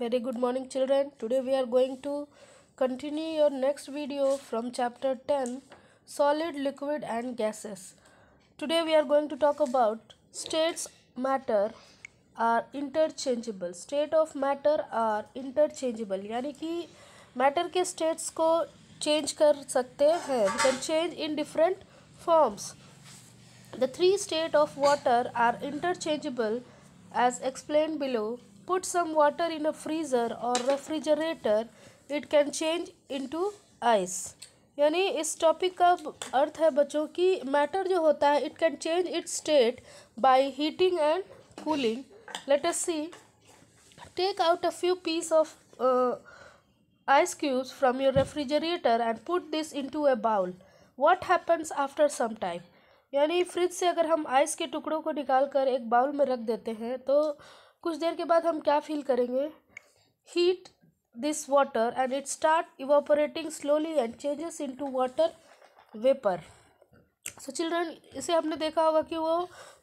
very good morning children today we are going to continue your next video from chapter 10 solid liquid and gases today we are going to talk about states matter are interchangeable state of matter are interchangeable यानी कि matter के states को change कर सकते हैं we can change in different forms the three state of water are interchangeable as explained below put some water in a freezer or refrigerator it can change into ice यानी इस topic का अर्थ है बच्चों कि matter जो होता है it can change its state by heating and cooling let us see take out a few piece of ice cubes from your refrigerator and put this into a bowl what happens after some time यानी fridge से अगर हम ice के टुकड़ों को निकाल कर एक बाउल में रख देते हैं तो कुछ देर के बाद हम क्या फील करेंगे heat this water and it start evaporating slowly and changes into water vapour so children इसे हमने देखा होगा कि वो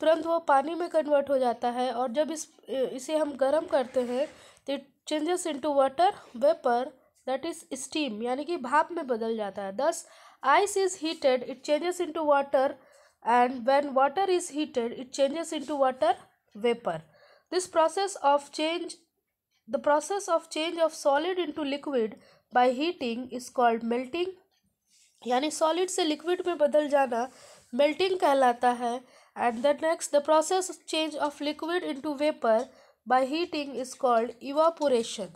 तुरंत वो पानी में कन्वर्ट हो जाता है और जब इस इसे हम गर्म करते हैं तो it changes into water vapour that is steam यानी कि भाप में बदल जाता है thus ice is heated it changes into water and when water is heated it changes into water vapour This process of change the process of change of solid into liquid by heating is called melting यानी solid से liquid में बदल जाना melting कहलाता है and the next the process change of liquid into vapour by heating is called evaporation.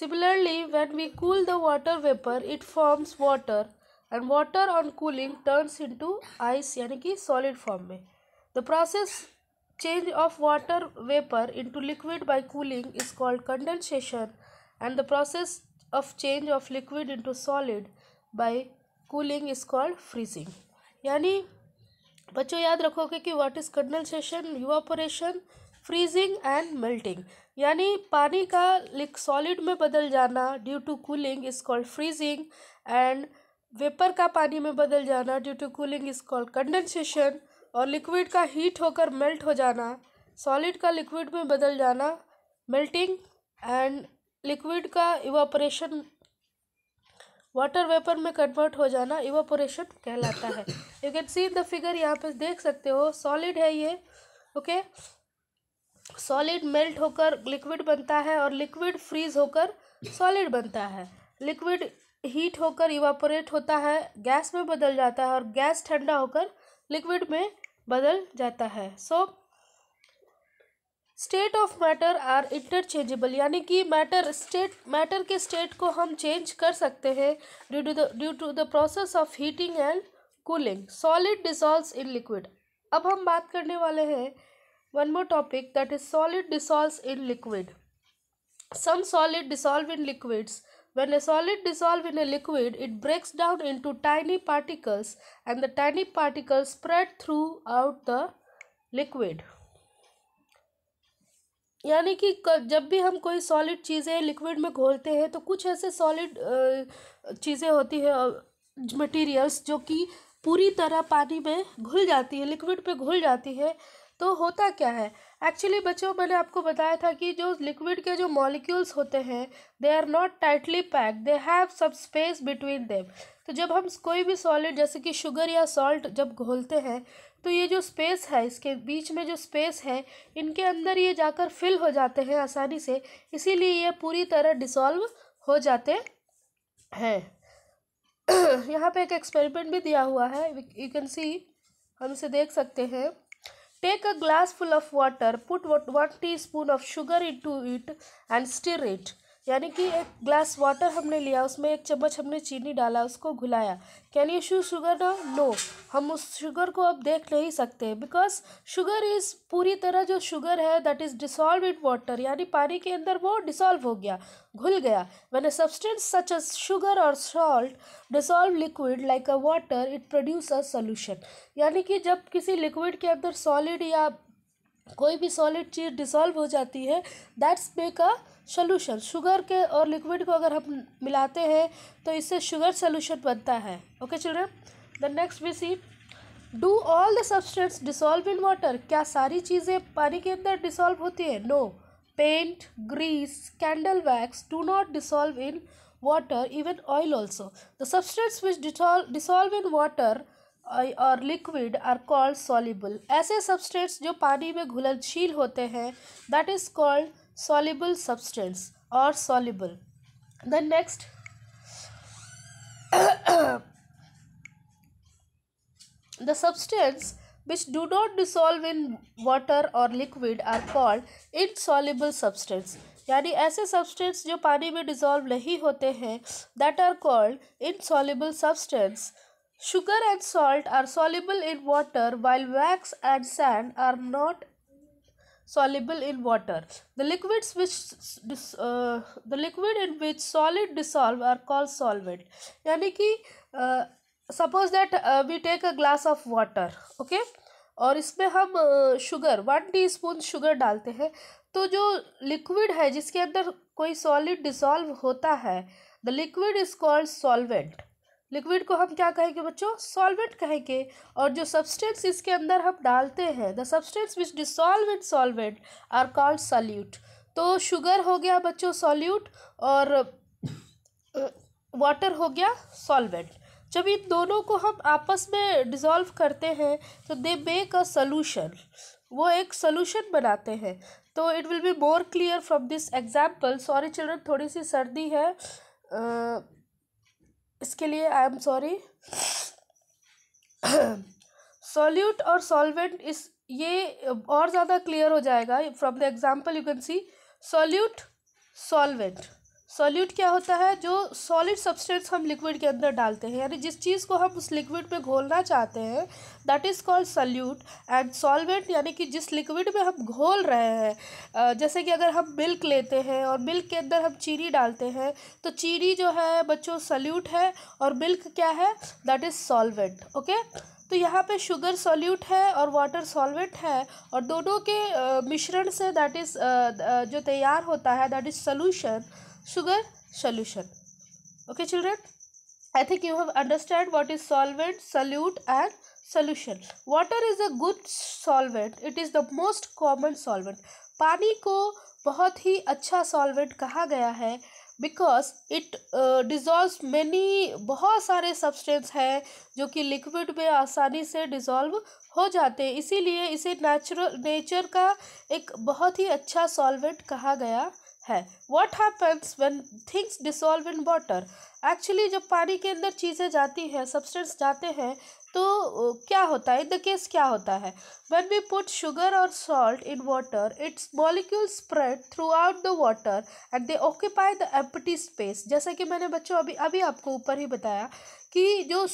Similarly, when we cool the water vapor, it forms water and water on cooling turns into ice यानी कि solid form में. The process change of water vapour into liquid by cooling is called condensation and the process of change of liquid into solid by cooling is called freezing यानी बच्चों याद रखोगे कि what is condensation operation freezing and melting यानी पानी का लिक solid में बदल जाना due to cooling is called freezing and vapour का पानी में बदल जाना due to cooling is called condensation और लिक्विड का हीट होकर मेल्ट हो जाना सॉलिड का लिक्विड में बदल जाना मेल्टिंग एंड लिक्विड का इवापोरेशन वाटर वेपर में कन्वर्ट हो जाना इवापोरेशन कहलाता है you can see the figure यहाँ पे देख सकते हो सॉलिड है ये ओके सॉलिड मेल्ट होकर लिक्विड बनता है और लिक्विड फ्रीज होकर सॉलिड बनता है लिक्विड हीट होकर इवापोरेट होता है गैस में बदल जाता है और गैस ठंडा होकर लिक्विड में बदल जाता है so state of matter are interchangeable यानी कि मैटर स्टेट मैटर के स्टेट को हम चेंज कर सकते हैं due to the due to the process of heating and cooling solid dissolves in liquid अब हम बात करने वाले हैं one more topic that is solid dissolve in liquid some solid dissolve in liquids When a solid dissolve in a liquid, it breaks down into tiny particles and the tiny particles spread throughout the liquid. यानी कि जब भी हम कोई solid चीज़ें liquid में घोलते हैं तो कुछ ऐसे सॉलिड चीज़ें होती है मटेरियल्स जो कि पूरी तरह पानी में घुल जाती है लिक्विड पे घुल जाती है तो होता क्या है एक्चुअली बच्चों मैंने आपको बताया था कि जो लिक्विड के जो मॉलिक्यूल्स होते हैं they are not tightly pack they have सब स्पेस बिटवीन देम तो जब हम कोई भी सॉलिड जैसे कि शुगर या सॉल्ट जब घोलते हैं तो ये जो स्पेस है इसके बीच में जो स्पेस है इनके अंदर ये जाकर फिल हो जाते हैं आसानी से इसीलिए ये पूरी तरह डिसॉल्व हो जाते हैं यहाँ पे एक एक्सपेरिमेंट भी दिया हुआ है यू कैन सी हम इसे देख सकते हैं Take a glass full of water, put one teaspoon of sugar into it and stir it. यानी कि एक ग्लास वाटर हमने लिया उसमें एक चम्मच हमने चीनी डाला उसको घुलाया कैन यू शू शुगर ना नो हम उस शुगर को अब देख नहीं सकते बिकॉज शुगर इज़ पूरी तरह जो शुगर है that is dissolve in water यानी पानी के अंदर वो डिसॉल्व हो गया घुल गया when a substance such as sugar और salt dissolve liquid like a water it produce a solution यानी कि जब किसी लिक्विड के अंदर सॉलिड या कोई भी सॉलिड चीज़ डिसॉल्व हो जाती है that's make a solution sugar के और लिक्विड को अगर हम मिलाते हैं तो इससे शुगर सोल्यूशन बनता है okay children the next we see do all the substance dissolve in water क्या सारी चीज़ें पानी के अंदर डिसॉल्व होती है no paint grease candle wax do not dissolve in water even oil also the substance which dissolve, dissolve in और liquid are called soluble ऐसे सब्सटेंट्स जो पानी में घुलनशील होते हैं that is called soluble substance or soluble the next the substance which do not dissolve in water or liquid are called insoluble substance यानी ऐसे सब्सटेंस जो पानी में डिजॉल्व नहीं होते हैं that are called insoluble substance sugar and salt are soluble in water while wax and sand are not soluble in water. The liquids which uh, the liquid in which solid dissolve are called solvent. yani ki uh, suppose that uh, we take a glass of water okay और इसमें हम sugar one teaspoon sugar डालते हैं तो जो liquid है जिसके अंदर कोई सॉलिड डिसॉल्व होता है the liquid is called solvent liquid को हम क्या कहेंगे बच्चों सॉल्वेंट कहेंगे और जो सब्सटेंस इसके अंदर हम डालते हैं the substance which dissolve in solvent are called solute तो शुगर हो गया बच्चों सॉल्यूट और वाटर हो गया सॉल्वेंट जब इन दोनों को हम आपस में डिज़ोल्व करते हैं तो दे मेक अ सोल्यूशन वो एक सोल्यूशन बनाते हैं तो it will be more clear from this example sorry children थोड़ी सी सर्दी है इसके लिए आई एम सॉरी सॉल्यूट और सॉल्वेंट इस ये और ज़्यादा क्लियर हो जाएगा from the example you can see solute solvent solute क्या होता है जो सॉलिड सब्सटेंस हम लिक्विड के अंदर डालते हैं यानी जिस चीज़ को हम उस लिक्विड में घोलना चाहते हैं that is called solute and solvent यानी कि जिस लिक्विड में हम घोल रहे हैं जैसे कि अगर हम मिल्क लेते हैं और मिल्क के अंदर हम चीनी डालते हैं तो चीनी जो है बच्चों सॉल्यूट है और मिल्क क्या है दैट इज़ सॉल्वेंट ओके तो यहाँ पे शुगर सॉल्यूट है और वाटर सॉल्वेंट है और दोनों के मिश्रण से दैट इज़ जो तैयार होता है that is solution sugar solution okay children i think you have understood what is solvent solute and solution water is a good solvent it is the most common solvent पानी को बहुत ही अच्छा solvent कहा गया है बिकॉज इट डिज़ोल्व मैनी बहुत सारे substance हैं जो कि लिक्विड में आसानी से डिज़ोल्व हो जाते हैं इसीलिए इसे नेचुरल नेचर का एक बहुत ही अच्छा सॉल्वेंट कहा गया है what happens when things dissolve in water actually जब पानी के अंदर चीज़ें जाती हैं सब्सटेंस जाते हैं तो क्या होता है इन द केस क्या होता है वन वी पुट शुगर और salt in water its molecule spread throughout the water and they occupy the empty space जैसा कि मैंने बच्चों अभी अभी आपको ऊपर ही बताया कि जो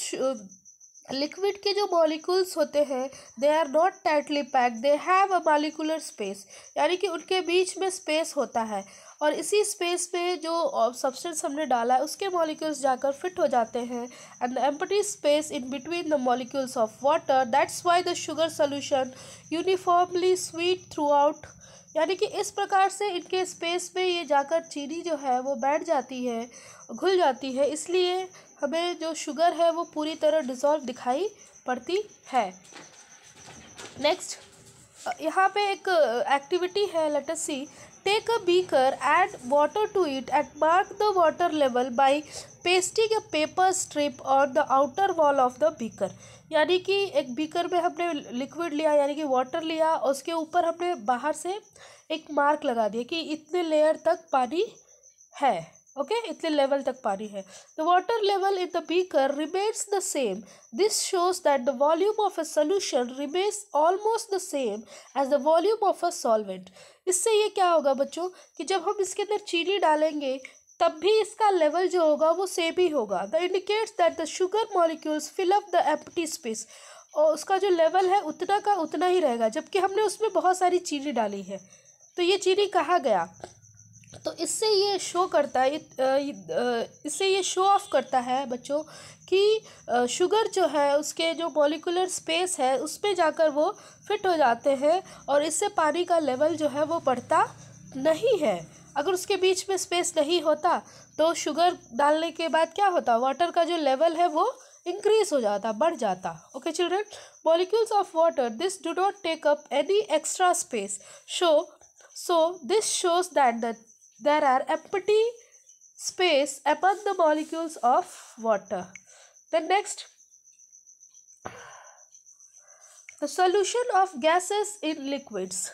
लिक्विड के जो मॉलिक्यूल्स होते हैं they are not tightly pack they have a molecular space यानी कि उनके बीच में स्पेस होता है और इसी स्पेस पे जो सब्सटेंस हमने डाला है उसके मॉलिक्यूल्स जाकर फिट हो जाते हैं and the empty space in between the molecules of water that's why the sugar solution uniformly sweet throughout यानी कि इस प्रकार से इनके स्पेस में ये जाकर चीनी जो है वो बैठ जाती है घुल जाती है इसलिए हमें जो शुगर है वो पूरी तरह डिसॉल्व दिखाई पड़ती है नेक्स्ट यहाँ पे एक एक्टिविटी है let us see take a beaker add water to it at mark the water level by pasting a paper strip on the outer wall of the beaker यानी कि एक बीकर में हमने लिक्विड लिया यानी कि वाटर लिया और उसके ऊपर हमने बाहर से एक मार्क लगा दिया कि इतने लेयर तक पानी है ओके इतने लेवल तक पानी है the water level in the beaker remains the same this shows that the volume of a solution remains almost the same as the volume of a solvent इससे ये क्या होगा बच्चों कि जब हम इसके अंदर चीनी डालेंगे तब भी इसका लेवल जो होगा वो सेम ही होगा the indicates that the sugar molecules fill up the empty space और उसका जो लेवल है उतना का उतना ही रहेगा जबकि हमने उसमें बहुत सारी चीनी डाली है तो ये चीनी कहाँ गया तो इससे ये शो करता है इससे ये शो ऑफ करता है बच्चों कि शुगर जो है उसके जो मॉलिकुलर स्पेस है उस पर जाकर वो फिट हो जाते हैं और इससे पानी का लेवल जो है वो बढ़ता नहीं है अगर उसके बीच में स्पेस नहीं होता तो शुगर डालने के बाद क्या होता वाटर का जो लेवल है वो इंक्रीज हो जाता बढ़ जाता okay children molecules of water this do not take up any extra space show so this shows that the there are empty space among the molecules of water the next the solution of gases in liquids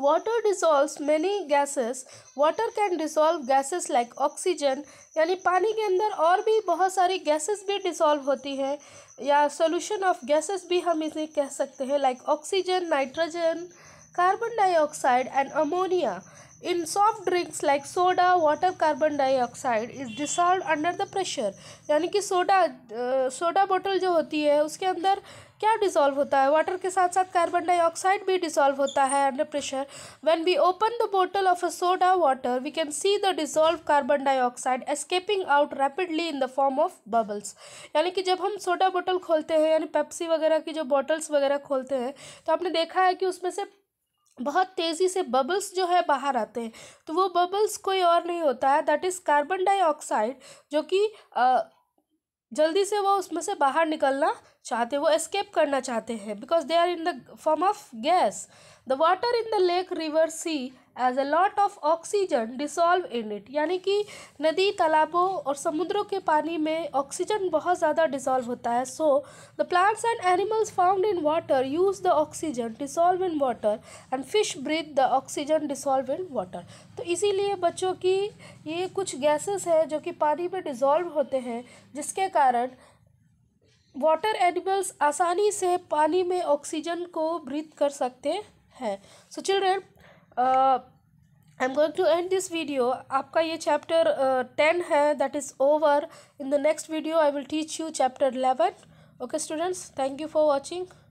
water dissolves many gases water can dissolve gases like oxygen यानी पानी के अंदर और भी बहुत सारी gases भी dissolve होती हैं या सॉल्यूशन ऑफ गैसेस भी हम इसे कह सकते हैं like oxygen nitrogen carbon dioxide and ammonia in soft drinks like soda water carbon dioxide is dissolve under the pressure यानी कि सोडा सोडा बॉटल जो होती है उसके अंदर क्या डिसॉल्व होता है वाटर के साथ साथ कार्बन डाइऑक्साइड भी डिसॉल्व होता है under pressure when we open the bottle of a soda water we can see the dissolve carbon dioxide escaping out rapidly in the form of bubbles यानी कि जब हम सोडा बोटल खोलते हैं यानी पेप्सी वगैरह की जो बॉटल्स वगैरह खोलते हैं तो आपने देखा है कि उसमें से बहुत तेज़ी से बबल्स जो है बाहर आते हैं तो वो बबल्स कोई और नहीं होता है दैट इज़ कार्बन डाइऑक्साइड जो कि जल्दी से वो उसमें से बाहर निकलना चाहते हैं वो एस्केप करना चाहते हैं because they are in the form of gas the water in the lake river sea as a lot of oxygen dissolve in it यानी कि नदी तालाबों और समुद्रों के पानी में ऑक्सीजन बहुत ज़्यादा डिसॉल्व होता है so the plants and animals found in water use the oxygen dissolve in water and fish breathe the oxygen dissolve in water तो इसीलिए बच्चों की ये कुछ गैसेस है जो कि पानी में डिजॉल्व होते हैं जिसके कारण वाटर एनिमल्स आसानी से पानी में ऑक्सीजन को ब्रीथ कर सकते हैं so children I am going to end this video आपका ये चैप्टर टेन uh, है that is over in the next video I will teach you chapter eleven okay students thank you for watching